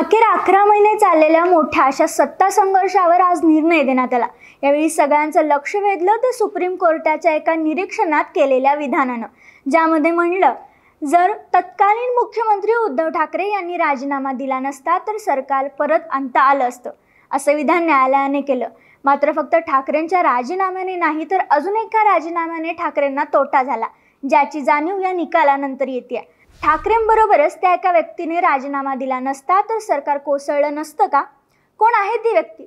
अखेर अकरा महिने चाललेल्या मोठ्या अशा सत्ता संघर्षावर आज निर्णय देण्यात आला यावेळी सगळ्यांचं लक्ष वेधलं तर सुप्रीम कोर्टाच्या एका निरीक्षणात केलेल्या विधानानं ज्यामध्ये म्हणलं जर तत्कालीन मुख्यमंत्री उद्धव ठाकरे यांनी राजीनामा दिला नसता तर सरकार परत आणता आलं असतं असं विधान न्यायालयाने केलं मात्र फक्त ठाकरेंच्या राजीनाम्याने नाही तर अजून एका राजीनाम्याने ठाकरेंना तोटा झाला ज्याची जाणीव या निकालानंतर येते ठाकरेंबरोबरच त्या एका व्यक्तीने राजीनामा दिला नसता तर सरकार कोसळलं नसतं का कोण आहे ती व्यक्ती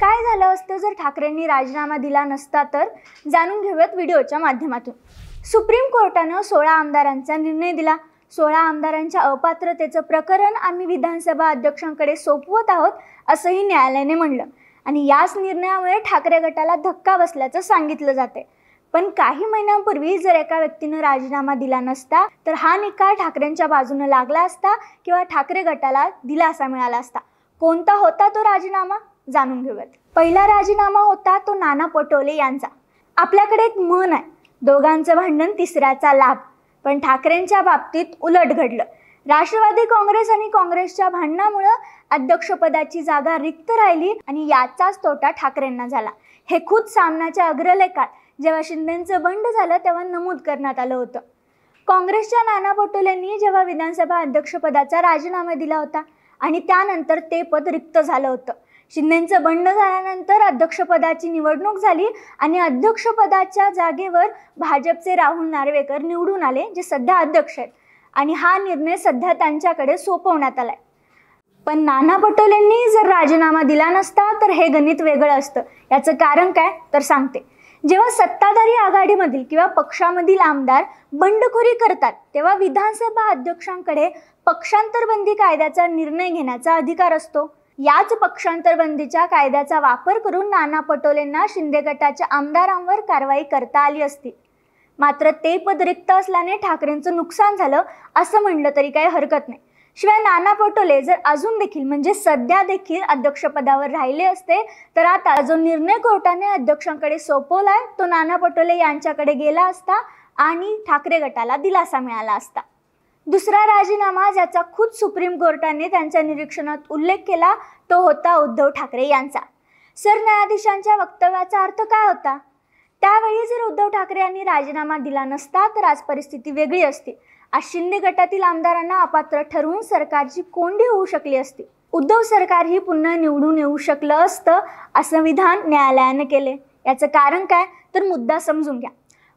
काय झालं असतं जर ठाकरेंनी राजीनामा दिला नसता तर जाणून घेऊयात व्हिडिओच्या माध्यमातून सुप्रीम कोर्टानं सोळा आमदारांचा निर्णय दिला सोळा आमदारांच्या अपात्रतेचं प्रकरण आम्ही विधानसभा अध्यक्षांकडे सोपवत आहोत असंही न्यायालयाने म्हणलं आणि याच निर्णयामुळे ठाकरे गटाला धक्का बसल्याचं सांगितलं जाते पण काही महिन्यांपूर्वी जर एका व्यक्तीनं राजीनामा दिला नसता तर हा निकाल ठाकरेंच्या बाजूनं लागला असता किंवा ठाकरे गटाला दिलासा मिळाला असता कोणता होता तो राजीनामा जाणून घेऊयात पहिला राजीनामा होता तो नाना पटोले यांचा आपल्याकडे एक मन आहे दोघांचं भांडण तिसऱ्याचा लाभ पण ठाकरेंच्या बाबतीत उलट घडलं राष्ट्रवादी काँग्रेस आणि काँग्रेसच्या भांडणामुळं अध्यक्षपदाची जागा रिक्त राहिली आणि याचाच तोटा ठाकरेंना झाला हे खुद सामनाच्या अग्रलेखात जेव्हा शिंदेंचं बंड झालं तेव्हा नमूद करण्यात आलं होतं काँग्रेसच्या नाना पटोलेंनी जेव्हा विधानसभा अध्यक्षपदाचा राजीनामा दिला होता आणि त्यानंतर ते पद रिक्त झालं होतं शिंदेंचं बंड झाल्यानंतर अध्यक्षपदाची निवडणूक झाली आणि अध्यक्षपदाच्या जागेवर भाजपचे राहुल नार्वेकर निवडून आले जे सध्या अध्यक्ष आहेत आणि हा निर्णय सध्या त्यांच्याकडे सोपवण्यात आलाय पण नाना पटोलेंनी जर राजीनामा दिला नसता तर हे गणित वेगळं असतं याचं कारण काय तर सांगते जेव्हा सत्ताधारी आघाडीमधील किंवा पक्षामधील आमदार बंडखोरी करतात तेव्हा विधानसभा अध्यक्षांकडे पक्षांतरबंदी कायद्याचा निर्णय घेण्याचा अधिकार असतो याच पक्षांतरबंदीच्या कायद्याचा वापर करून नाना पटोलेंना शिंदे गटाच्या आमदारांवर कारवाई करता आली असती मात्र ते पद रिक्त असल्याने ठाकरेंचं नुकसान झालं असं म्हणलं तरी काही हरकत नाही शिवाय नाना पटोले जर अजून देखील म्हणजे सध्या देखील अध्यक्षपदावर राहिले असते तर आता जो निर्णय कोर्टाने अध्यक्षांकडे सोपवलाय तो नाना पटोले यांच्याकडे गेला असता आणि ठाकरे गटाला दिलासा मिळाला असता दुसरा राजीनामा ज्याचा खुद सुप्रीम कोर्टाने त्यांच्या निरीक्षणात उल्लेख केला तो होता उद्धव ठाकरे यांचा सरन्यायाधीशांच्या वक्तव्याचा अर्थ काय होता त्यावेळी जर उद्धव ठाकरे यांनी राजीनामा दिला नसता तर आज परिस्थिती वेगळी असती आज शिंदे गटातील आमदारांना अपात्र ठरवून सरकारची कोंडी होऊ शकली असती उद्धव सरकार ही पुन्हा निवडून येऊ शकलं असतं असं विधान न्यायालयानं केले याचं कारण काय तर मुद्दा समजून घ्या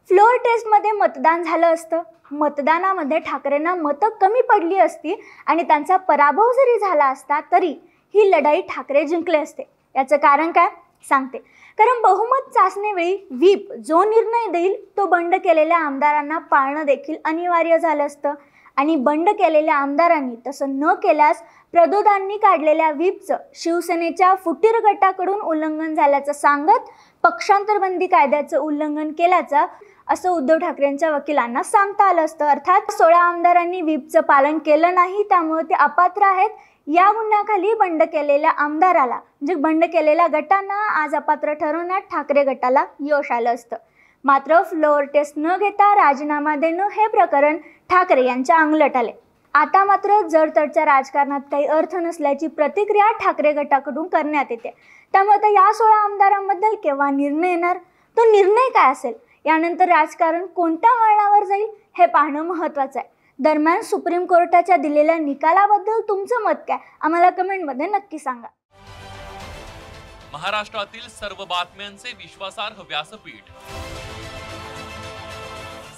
फ्लोअर टेस्टमध्ये मतदान झालं असतं मतदानामध्ये ठाकरेंना मतं कमी पडली असती आणि त्यांचा पराभव जरी झाला असता तरी ही लढाई ठाकरे जिंकले असते याचं कारण काय सांगते कारण बहुमत चाचणीवेळी व्हीप जो निर्णय देईल तो बंड केलेल्या आमदारांना पाळणं देखील अनिवार्य झालं असतं आणि बंड केलेल्या आमदारांनी तसं न केल्यास प्रदोदांनी काढलेल्या व्हीपचं शिवसेनेच्या फुटीर गटाकडून उल्लंघन झाल्याचं सांगत पक्षांतरबंदी कायद्याचं उल्लंघन केल्याचं असं उद्धव ठाकरेंच्या वकिलांना सांगता आलं असतं अर्थात सोळा आमदारांनी व्हीपचं पालन केलं नाही त्यामुळे ते अपात्र आहेत या गुन्ह्याखाली बंड केलेल्या आमदाराला म्हणजे बंड केलेल्या गटांना आज अपात्र ठरवण्यात ठाकरे गटाला यश आलं असतं मात्र फ्लोअर टेस्ट न घेता राजीनामा देणं हे प्रकरण ठाकरे यांच्या अंगलट आले आता मात्र जरतडच्या राजकारणात काही अर्थ नसल्याची प्रतिक्रिया ठाकरे गटाकडून करण्यात येते त्यामुळे आता या सोळा आमदारांबद्दल केव्हा निर्णय येणार तो निर्णय काय असेल यानंतर राजकारण कोणत्या वळणावर जाईल हे पाहणं महत्त्वाचं आहे दरम्यान सुप्रीम कोर्टाच्या दिलेल्या निकालाबद्दल तुमचं मत काय आम्हाला कमेंट मध्ये नक्की सांगा महाराष्ट्रातील सर्व बातम्यांचे विश्वासार्ह व्यासपीठ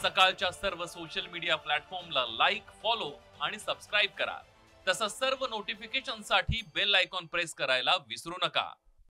सकाळच्या सर्व सोशल मीडिया प्लॅटफॉर्मला लाईक फॉलो आणि सबस्क्राईब करा तसंच सर्व नोटिफिकेशनसाठी बेल आयकॉन प्रेस करायला विसरू नका